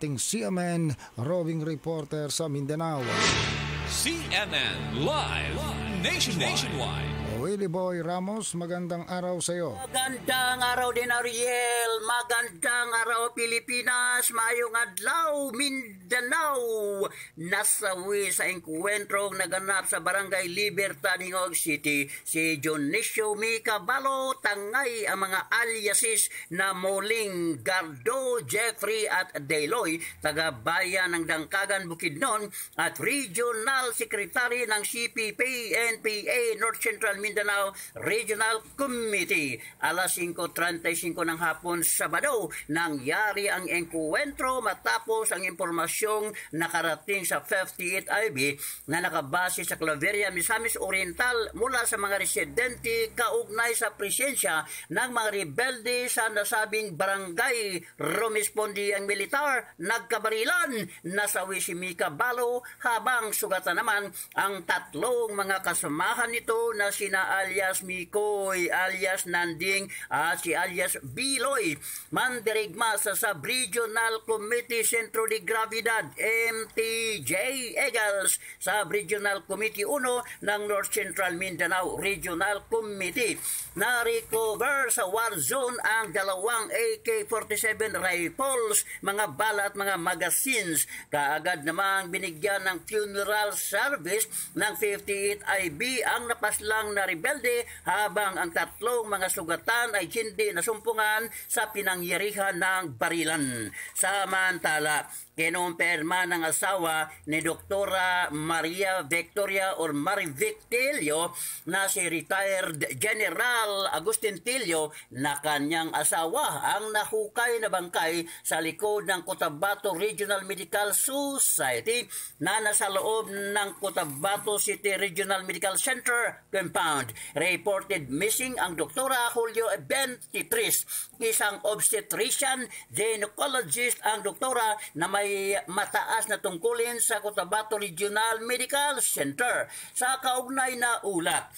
ating CMN roving reporter sa Mindanao. CMN Live, Nationwide. Nationwide. Willie Boy Ramos, magandang araw sa iyo. Magandang araw din, Ariel. Magandang araw, Pilipinas. Mayong adlaw, Mindanao. Nasawi sa engkwentro naganap sa Barangay Libertad, Ningog City. Si Dionisio Micabalo, tangay ang mga aliases na Moling, Gardo, Jeffrey at Deloy, taga bayan ng Dangkagan, Bukidnon at Regional Secretary ng CPP, NPA, North Central Mindanao Mindanao Regional Committee. Alas 5.35 ng hapon, Sabado, nangyari ang engkuwentro matapos ang impormasyong nakarating sa 58IB na nakabase sa Claveria Misamis Oriental mula sa mga residente kaugnay sa presensya ng mga rebelde sa nasabing barangay. Romispondi ang militar, nagkabarilan, nasawi si Mika Balo habang sugatan naman ang tatlong mga kasamahan nito na sina alias Mikoy, alias Nanding at si alias Biloy. Mandirigma sa Sub Regional Committee Centro de Gravidad, MTJ Egals, Sub Regional Committee 1 ng North Central Mindanao Regional Committee. Na-recover sa war zone ang dalawang AK-47 rifles, mga bala at mga magazines. Kaagad namang binigyan ng funeral service ng 58 IB ang napaslang na rebelde habang ang tatlong mga sugatan ay hindi nasumpungan sa pinangyarihan ng barilan. Samantala, kinumpirma ng asawa ni Doktora Maria Victoria or Mari Victilio na si retired General Agustin Tilio na kanyang asawa ang nahukay na bangkay sa likod ng Cotabato Regional Medical Society na nasa loob ng Cotabato City Regional Medical Center compound. Board reported missing ang Doktora Julio 23, isang obstetrician gynecologist ang doktora na may mataas na tungkulin sa Cotabato Regional Medical Center sa kaugnay na ulat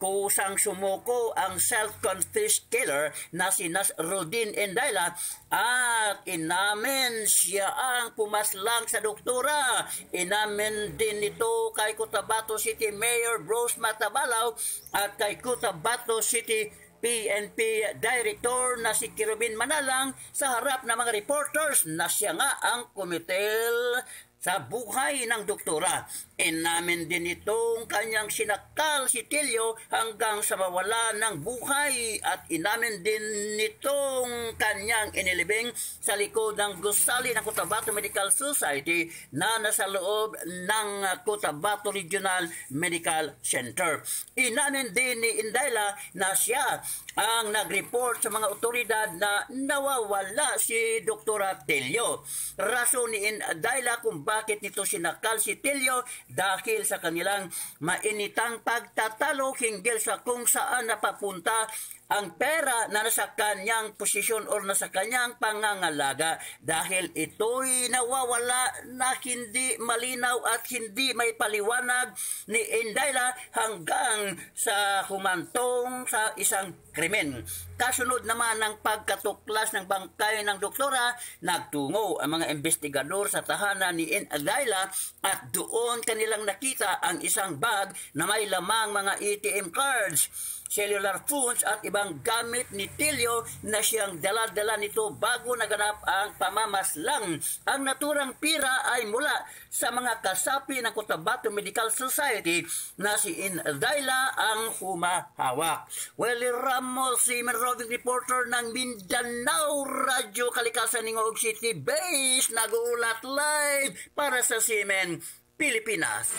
kusang sumuko ang self-confessed killer na si Nas Rodin Endayla at inamin siya ang pumaslang sa doktora. Inamin din ito kay Cotabato City Mayor Bruce Matabalaw at kay Cotabato City PNP Director na si Kirubin Manalang sa harap ng mga reporters na siya nga ang kumitil sa buhay ng doktora. Inamin e din itong kanyang sinakal si Tilio hanggang sa mawala ng buhay at inamin din nitong kanyang inilibing sa likod ng gusali ng Cotabato Medical Society na nasa loob ng Cotabato Regional Medical Center. Inamin din ni Indayla na siya ang nag-report sa mga otoridad na nawawala si Dr. Telio. Rason ni Indayla kung bakit nito sinakal si Tilio dahil sa kanilang mainitang pagtatalo hinggil sa kung saan napapunta ang pera na nasa kanyang posisyon o nasa kanyang pangangalaga dahil ito'y nawawala na hindi malinaw at hindi may paliwanag ni Indayla hanggang sa humantong sa isang krimen. Kasunod naman ng pagkatuklas ng bangkay ng doktora, nagtungo ang mga investigador sa tahanan ni Indayla at doon kanilang nakita ang isang bag na may lamang mga ATM cards cellular phones at ibang gamit ni Tilio na siyang dala-dala nito bago naganap ang pamamaslang. Ang naturang pira ay mula sa mga kasapi ng Cotabato Medical Society na si Indayla ang humahawak. Well, Ramos, si Meroving Reporter ng Mindanao Radio Kalikasan ng Ngog City Base, nag-uulat live para sa Simen Pilipinas.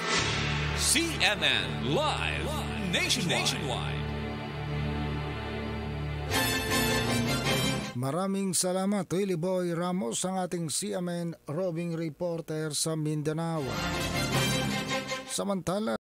CNN Live, Nationwide. Nationwide. Maraming salamat Willie Boy Ramos ang ating CMN roving Reporter sa Mindanao. Samantala